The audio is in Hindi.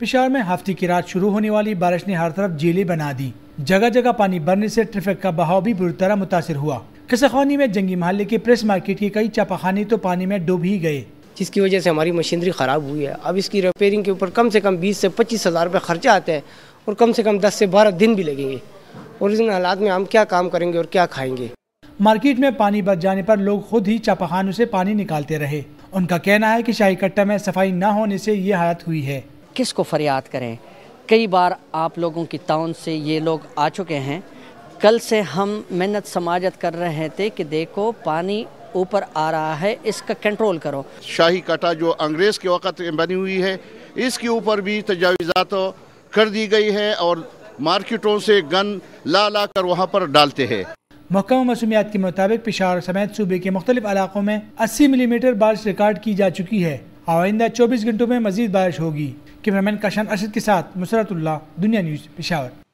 पिशा में हफ्ते की रात शुरू होने वाली बारिश ने हर तरफ जेलें बना दी जगह जगह पानी भरने से ट्रैफिक का बहाव भी बुरी तरह मुतासर हुआ कसखौनी में जंगी मोहल्ले के प्रेस मार्केट के कई चापाखाने तो पानी में डूब ही गए जिसकी वजह से हमारी मशीनरी ख़राब हुई है अब इसकी रिपेयरिंग के ऊपर कम से कम बीस से पच्चीस हज़ार रुपये खर्चा आता है और कम से कम दस से बारह दिन भी लगेंगे और इन हालात में हम क्या काम करेंगे और क्या खाएंगे मार्केट में पानी बच जाने पर लोग खुद ही चापाखानों से पानी निकालते रहे उनका कहना है कि शाही कट्टा में सफाई न होने से ये हालत हुई है किस को फरियाद करें कई बार आप लोगों की ताउन से ये लोग आ चुके हैं कल से हम मेहनत समाजत कर रहे थे कि देखो पानी ऊपर आ रहा है इसका कंट्रोल करो शाही काटा जो अंग्रेज़ के वक़्त बनी हुई है इसके ऊपर भी तजावीज़ात कर दी गई है और मार्केटों से गन ला ला कर वहाँ पर डालते हैं महकमा मौसमियात के मुताबिक पिशावर समेत सूबे के मुख्तलिफ इलाकों में अस्सी मिलीमीटर बारिश रिकॉर्ड की जा चुकी है आइंदा चौबीस घंटों में मजीद बारिश होगी कैमरामैन काशान अरशद के साथ मुसरतुल्ला दुनिया न्यूज़ पिशावर